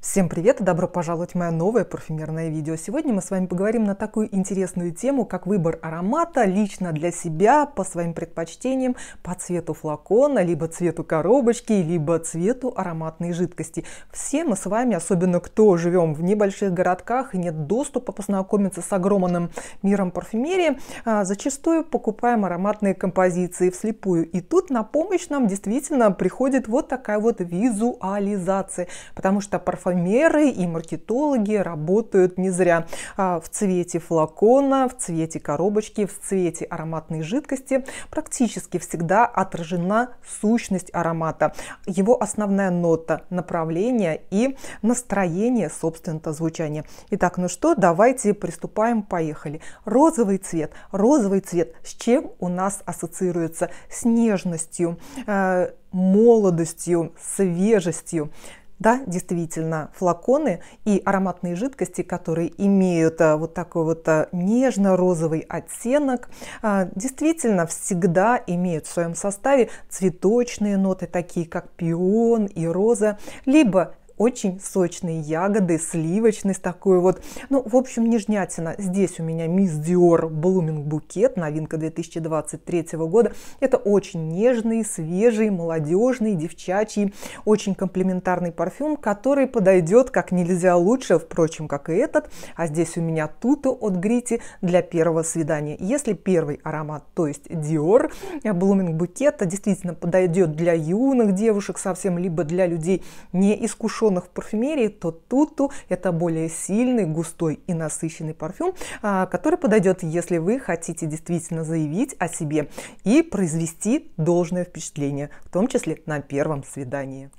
Всем привет и добро пожаловать в мое новое парфюмерное видео. Сегодня мы с вами поговорим на такую интересную тему, как выбор аромата лично для себя, по своим предпочтениям, по цвету флакона, либо цвету коробочки, либо цвету ароматной жидкости. Все мы с вами, особенно кто живем в небольших городках и нет доступа познакомиться с огромным миром парфюмерии, а, зачастую покупаем ароматные композиции вслепую. И тут на помощь нам действительно приходит вот такая вот визуализация, потому что парфюмерия парфюмеры и маркетологи работают не зря. А в цвете флакона, в цвете коробочки, в цвете ароматной жидкости практически всегда отражена сущность аромата, его основная нота, направление и настроение, собственно, звучания. Итак, ну что, давайте приступаем, поехали. Розовый цвет. Розовый цвет с чем у нас ассоциируется? С нежностью, э, молодостью, свежестью. Да, действительно, флаконы и ароматные жидкости, которые имеют э, вот такой вот э, нежно-розовый оттенок, э, действительно всегда имеют в своем составе цветочные ноты, такие как пион и роза, либо очень сочные ягоды, сливочность такой вот. Ну, в общем, нежнятина. Здесь у меня Мисс Диор Blooming Букет, новинка 2023 года. Это очень нежный, свежий, молодежный, девчачий, очень комплементарный парфюм, который подойдет как нельзя лучше, впрочем, как и этот. А здесь у меня Туту от Грити для первого свидания. Если первый аромат, то есть Dior Blooming э, Букет, действительно подойдет для юных девушек совсем, либо для людей не неискушенных рожденных в парфюмерии, то Туту – это более сильный, густой и насыщенный парфюм, а, который подойдет, если вы хотите действительно заявить о себе и произвести должное впечатление, в том числе на первом свидании.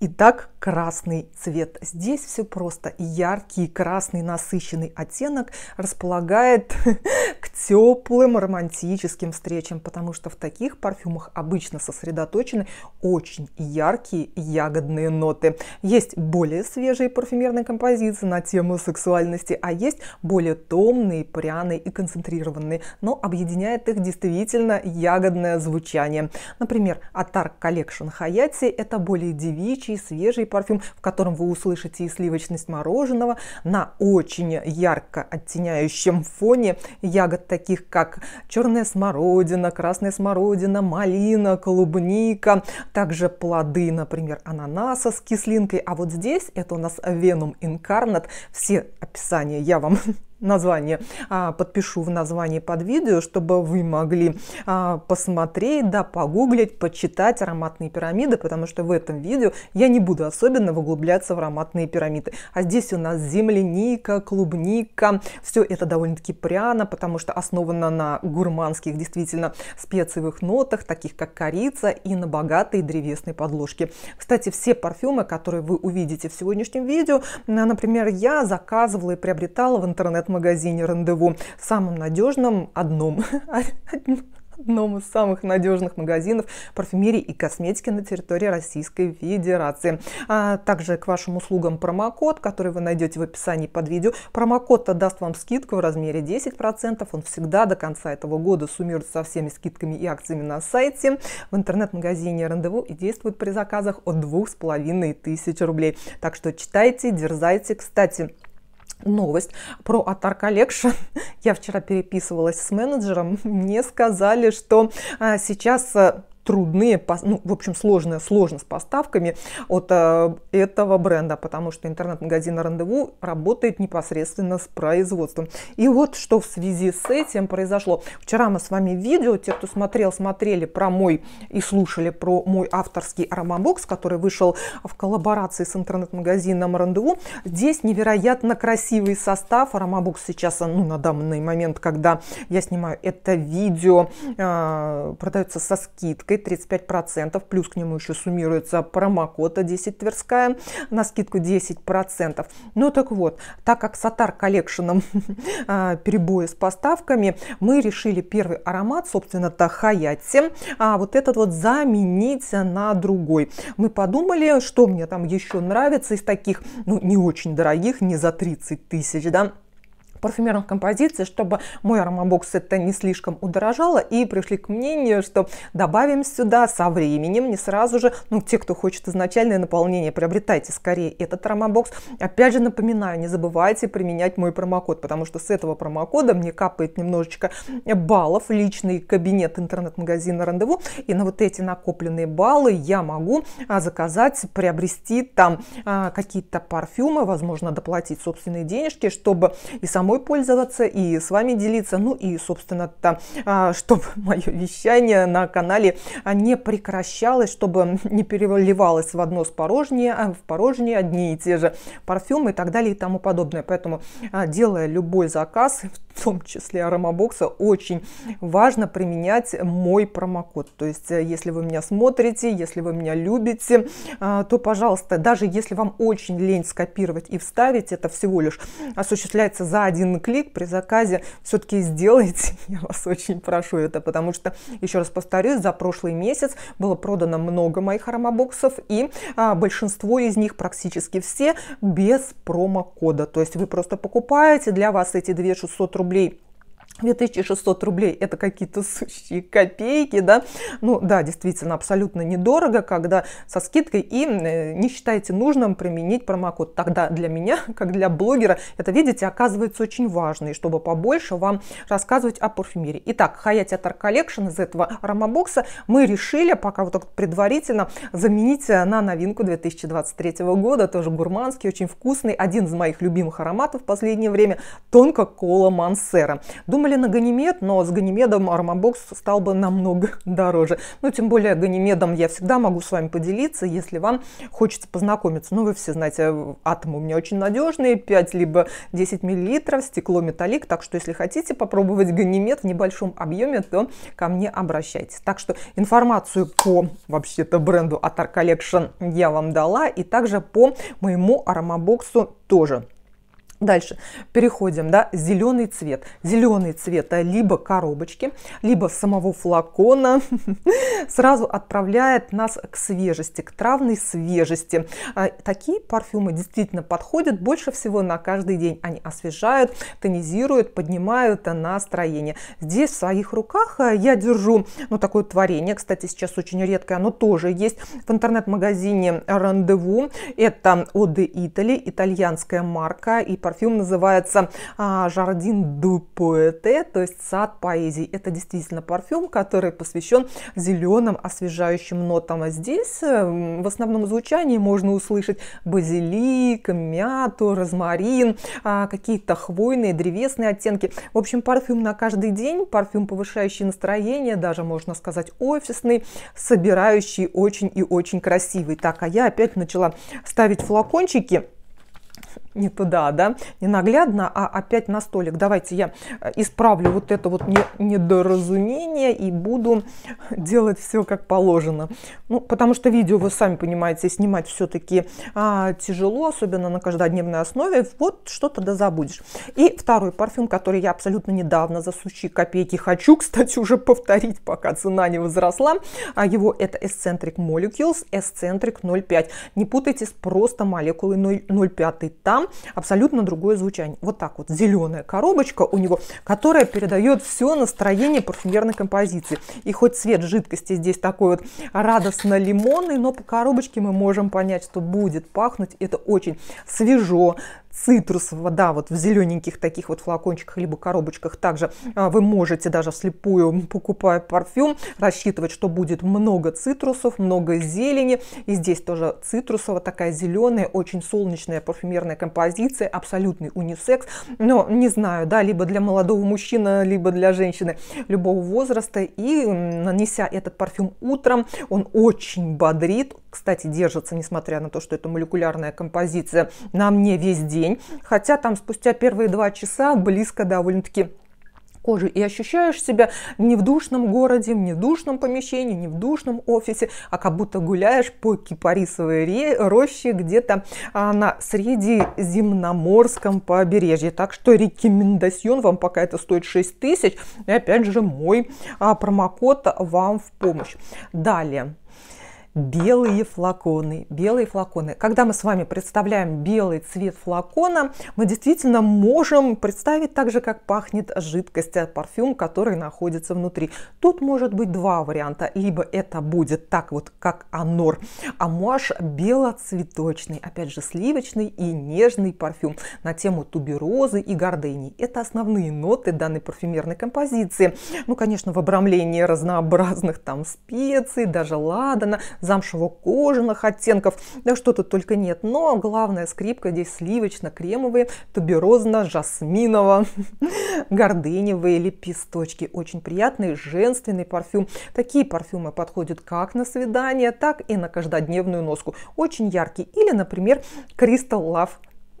Итак, красный цвет. Здесь все просто. Яркий красный насыщенный оттенок располагает к теплым романтическим встречам, потому что в таких парфюмах обычно сосредоточены очень яркие ягодные ноты. Есть более свежие парфюмерные композиции на тему сексуальности, а есть более томные, пряные и концентрированные, но объединяет их действительно ягодное звучание. Например, Атар Collection Хаяти – это более девичий, горячий, свежий парфюм, в котором вы услышите и сливочность мороженого на очень ярко оттеняющем фоне ягод, таких как черная смородина, красная смородина, малина, клубника, также плоды, например, ананаса с кислинкой. А вот здесь это у нас Venom Incarnate. Все описания я вам название а, подпишу в названии под видео, чтобы вы могли а, посмотреть, да, погуглить, почитать ароматные пирамиды, потому что в этом видео я не буду особенно выглубляться в ароматные пирамиды. А здесь у нас земляника, клубника, все это довольно-таки пряно, потому что основано на гурманских действительно специевых нотах, таких как корица и на богатой древесной подложке. Кстати, все парфюмы, которые вы увидите в сегодняшнем видео, а, например, я заказывала и приобретала в интернет магазине «Рандеву», в самом надежном одном, одном из самых надежных магазинов парфюмерии и косметики на территории Российской Федерации. А также к вашим услугам промокод, который вы найдете в описании под видео. Промокод-то даст вам скидку в размере 10%. Он всегда до конца этого года суммируется со всеми скидками и акциями на сайте в интернет-магазине «Рандеву» и действует при заказах от 2500 рублей. Так что читайте, дерзайте. Кстати, новость про Атар Collection. Я вчера переписывалась с менеджером, мне сказали, что а, сейчас э, трудные, ну, в общем, сложные, сложно с поставками от э, этого бренда, потому что интернет-магазин «Рандеву» работает непосредственно с производством. И вот что в связи с этим произошло. Вчера мы с вами видео, те, кто смотрел, смотрели про мой и слушали про мой авторский аромабокс, который вышел в коллаборации с интернет-магазином «Рандеву». Здесь невероятно красивый состав. Аромабокс сейчас, ну, на данный момент, когда я снимаю это видео, э, продается со скидкой скидкой 35%, плюс к нему еще суммируется промокод 10 Тверская на скидку 10%. Ну так вот, так как Сатар коллекшеном а, перебои с поставками, мы решили первый аромат, собственно, а вот этот вот заменить на другой. Мы подумали, что мне там еще нравится из таких, ну, не очень дорогих, не за 30 тысяч, да, парфюмерных композиций, чтобы мой аромабокс это не слишком удорожало, и пришли к мнению, что добавим сюда со временем, не сразу же, ну, те, кто хочет изначальное наполнение, приобретайте скорее этот аромабокс. Опять же напоминаю, не забывайте применять мой промокод, потому что с этого промокода мне капает немножечко баллов, личный кабинет интернет-магазина «Рандеву», и на вот эти накопленные баллы я могу а, заказать, приобрести там а, какие-то парфюмы, возможно, доплатить собственные денежки, чтобы и сам самой пользоваться и с вами делиться. Ну и, собственно-то, а, чтобы мое вещание на канале а, не прекращалось, чтобы не переливалось в одно с порожнее, а в порожнее одни и те же парфюмы и так далее и тому подобное. Поэтому, а, делая любой заказ, в том числе аромабокса, очень важно применять мой промокод. То есть, э, если вы меня смотрите, если вы меня любите, то, пожалуйста, даже если вам очень лень скопировать и вставить, это всего лишь осуществляется за один один клик при заказе все-таки сделайте, я вас очень прошу это, потому что, еще раз повторюсь, за прошлый месяц было продано много моих аромабоксов, и а, большинство из них, практически все, без промокода. То есть вы просто покупаете, для вас эти 2600 рублей 2600 рублей это какие-то сущие копейки, да, ну да, действительно, абсолютно недорого, когда со скидкой и э, не считаете нужным применить промокод. Тогда для меня, как для блогера, это, видите, оказывается очень важно, и чтобы побольше вам рассказывать о парфюмерии. Итак, хаяти Atar коллекшн из этого аромабокса мы решили пока вот так предварительно заменить э, на новинку 2023 года, тоже гурманский, очень вкусный, один из моих любимых ароматов в последнее время, тонко кола Мансера. Думаю, были на Ганимед, но с Ганимедом Армабокс стал бы намного дороже. Ну, тем более Ганимедом я всегда могу с вами поделиться, если вам хочется познакомиться. Ну, вы все знаете, э, атомы у меня очень надежные, 5 либо 10 миллилитров, стекло металлик, так что если хотите попробовать Ганимед в небольшом объеме, то ко мне обращайтесь. Так что информацию по вообще-то бренду Atar Collection я вам дала, и также по моему аромабоксу тоже. Дальше переходим, да, зеленый цвет. Зеленый цвет а либо коробочки, либо самого флакона сразу отправляет нас к свежести, к травной свежести. А, такие парфюмы действительно подходят больше всего на каждый день. Они освежают, тонизируют, поднимают настроение. Здесь в своих руках а, я держу, ну, такое творение, кстати, сейчас очень редкое, оно тоже есть в интернет-магазине Рандеву. Это Оде Итали, итальянская марка и парфюм называется а, «Жардин ду поэте», то есть «Сад поэзии». Это действительно парфюм, который посвящен зеленым освежающим нотам. А Здесь э, в основном звучании можно услышать базилик, мяту, розмарин, а, какие-то хвойные, древесные оттенки. В общем, парфюм на каждый день, парфюм, повышающий настроение, даже можно сказать офисный, собирающий очень и очень красивый. Так, а я опять начала ставить флакончики не туда, да, не наглядно, а опять на столик. Давайте я э, исправлю вот это вот недоразумение и буду делать все как положено. Ну, потому что видео, вы сами понимаете, снимать все-таки а, тяжело, особенно на каждодневной основе. Вот что-то да забудешь. И второй парфюм, который я абсолютно недавно за сущие копейки хочу, кстати, уже повторить, пока цена не возросла. А его это Eccentric Molecules, Eccentric 0,5. Не путайте с просто молекулой 0,5. Там там абсолютно другое звучание. Вот так вот зеленая коробочка у него, которая передает все настроение парфюмерной композиции. И хоть цвет жидкости здесь такой вот радостно-лимонный, но по коробочке мы можем понять, что будет пахнуть это очень свежо, цитрусового, да, вот в зелененьких таких вот флакончиках либо коробочках также а, вы можете даже вслепую, покупая парфюм, рассчитывать, что будет много цитрусов, много зелени. И здесь тоже цитрусовая, такая зеленая, очень солнечная парфюмерная композиция, абсолютный унисекс. Но не знаю, да, либо для молодого мужчины, либо для женщины любого возраста. И нанеся этот парфюм утром, он очень бодрит. Кстати, держится, несмотря на то, что это молекулярная композиция, на мне весь день день, хотя там спустя первые два часа близко довольно-таки кожи и ощущаешь себя не в душном городе, не в душном помещении, не в душном офисе, а как будто гуляешь по кипарисовой роще где-то а, на средиземноморском побережье. Так что рекомендацион вам пока это стоит 6 тысяч. И опять же мой а, промокод вам в помощь. Далее белые флаконы. Белые флаконы. Когда мы с вами представляем белый цвет флакона, мы действительно можем представить так же, как пахнет жидкость, а парфюм, который находится внутри. Тут может быть два варианта. Либо это будет так вот, как Анор, Амуаш белоцветочный, опять же, сливочный и нежный парфюм на тему туберозы и гордыни. Это основные ноты данной парфюмерной композиции. Ну, конечно, в обрамлении разнообразных там специй, даже ладана, замшево-кожаных оттенков, да что тут только нет. Но главная скрипка здесь сливочно-кремовые, туберозно-жасминово, гордыневые лепесточки. Очень приятный, женственный парфюм. Такие парфюмы подходят как на свидание, так и на каждодневную носку. Очень яркий. Или, например, Crystal Love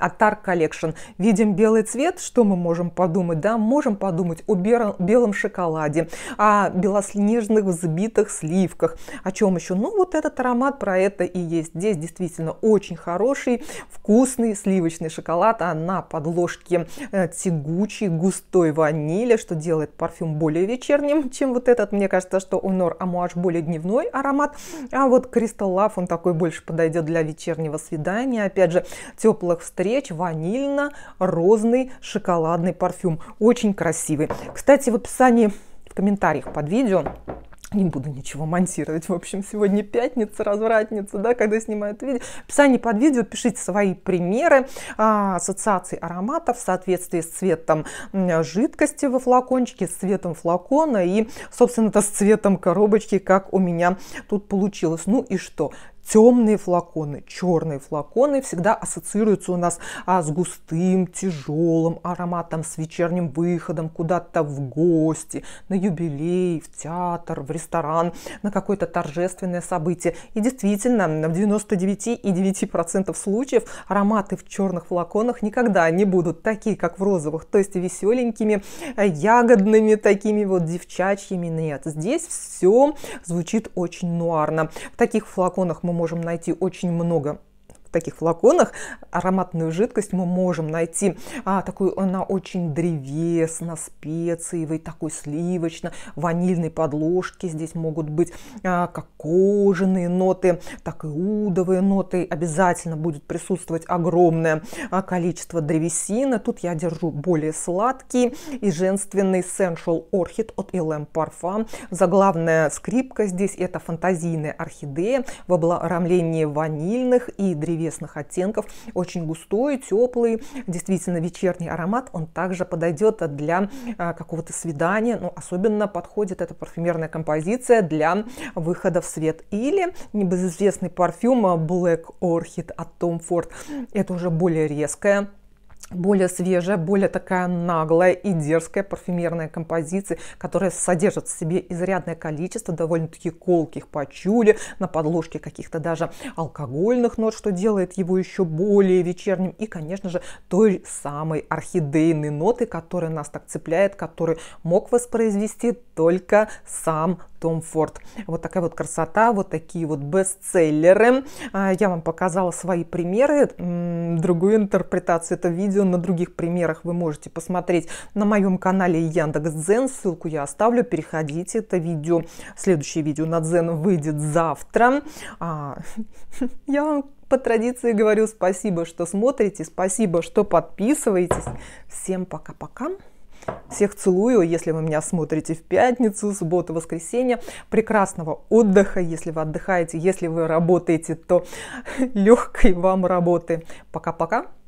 Атар Collection. Видим белый цвет, что мы можем подумать? Да, можем подумать о белом шоколаде, о белоснежных взбитых сливках. О чем еще? Ну, вот этот аромат про это и есть. Здесь действительно очень хороший, вкусный сливочный шоколад, а на подложке э, тягучий, густой ванили, что делает парфюм более вечерним, чем вот этот. Мне кажется, что Honor Amouage более дневной аромат, а вот Crystal Love, он такой больше подойдет для вечернего свидания, опять же, теплых встреч, свеч, ванильно-розный шоколадный парфюм. Очень красивый. Кстати, в описании, в комментариях под видео не буду ничего монтировать. В общем, сегодня пятница, развратница, да, когда снимают видео. В описании под видео пишите свои примеры а, ассоциаций ароматов в соответствии с цветом жидкости во флакончике, с цветом флакона и, собственно-то, с цветом коробочки, как у меня тут получилось. Ну и что? темные флаконы, черные флаконы всегда ассоциируются у нас а, с густым, тяжелым ароматом, с вечерним выходом куда-то в гости, на юбилей, в театр, в ресторан, на какое-то торжественное событие. И действительно, в 99,9% случаев ароматы в черных флаконах никогда не будут такие, как в розовых, то есть веселенькими, э, ягодными, такими вот девчачьими. Нет, здесь все звучит очень нуарно. В таких флаконах мы можем найти очень много таких флаконах ароматную жидкость мы можем найти а, такую, она очень древесно, специевый такой сливочно, ванильной подложки. Здесь могут быть а, как кожаные ноты, так и удовые ноты. Обязательно будет присутствовать огромное а, количество древесины. Тут я держу более сладкий и женственный Sensual Orchid от LM Parfum. Заглавная скрипка здесь это фантазийная орхидея в обрамлении ванильных и древесных древесных оттенков, очень густой, теплый, действительно вечерний аромат, он также подойдет для а, какого-то свидания, но ну, особенно подходит эта парфюмерная композиция для выхода в свет. Или небезызвестный парфюм а, Black Orchid от Tom Ford, это уже более резкая более свежая, более такая наглая и дерзкая парфюмерная композиция, которая содержит в себе изрядное количество довольно-таки колких пачули, на подложке каких-то даже алкогольных нот, что делает его еще более вечерним, и, конечно же, той самой орхидейной ноты, которая нас так цепляет, который мог воспроизвести только сам том Форд. Вот такая вот красота, вот такие вот бестселлеры. А, я вам показала свои примеры. Другую интерпретацию этого видео на других примерах вы можете посмотреть на моем канале Яндекс.Дзен. Ссылку я оставлю. Переходите. Это видео, следующее видео на Дзен выйдет завтра. А, я вам по традиции говорю спасибо, что смотрите, спасибо, что подписываетесь. Всем пока-пока. Всех целую, если вы меня смотрите в пятницу, субботу, воскресенье. Прекрасного отдыха, если вы отдыхаете, если вы работаете, то легкой вам работы. Пока-пока.